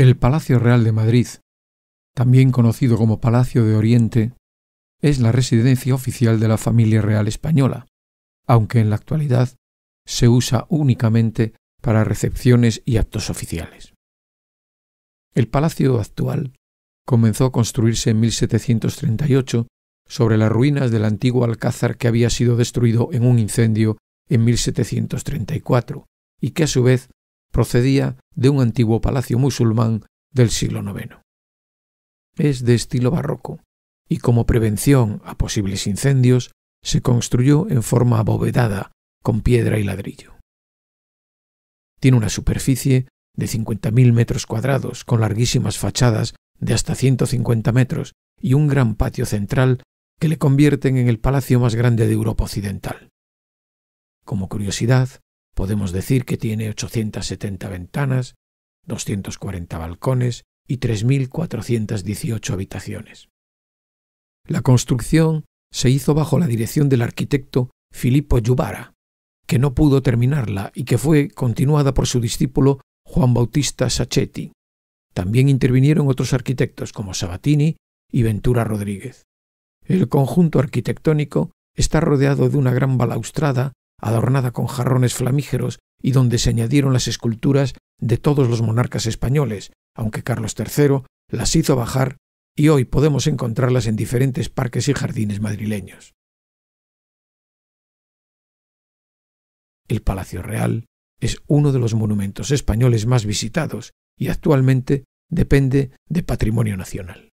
El Palacio Real de Madrid, también conocido como Palacio de Oriente, es la residencia oficial de la familia real española, aunque en la actualidad se usa únicamente para recepciones y actos oficiales. El palacio actual comenzó a construirse en 1738 sobre las ruinas del antiguo alcázar que había sido destruido en un incendio en 1734 y que a su vez procedía de un antiguo palacio musulmán del siglo IX. Es de estilo barroco, y como prevención a posibles incendios, se construyó en forma abovedada, con piedra y ladrillo. Tiene una superficie de 50.000 metros cuadrados, con larguísimas fachadas de hasta 150 metros y un gran patio central que le convierten en el palacio más grande de Europa Occidental. Como curiosidad, Podemos decir que tiene 870 ventanas, 240 balcones y 3.418 habitaciones. La construcción se hizo bajo la dirección del arquitecto Filippo Yubara, que no pudo terminarla y que fue continuada por su discípulo Juan Bautista Sacchetti. También intervinieron otros arquitectos como Sabatini y Ventura Rodríguez. El conjunto arquitectónico está rodeado de una gran balaustrada adornada con jarrones flamígeros y donde se añadieron las esculturas de todos los monarcas españoles, aunque Carlos III las hizo bajar y hoy podemos encontrarlas en diferentes parques y jardines madrileños. El Palacio Real es uno de los monumentos españoles más visitados y actualmente depende de Patrimonio Nacional.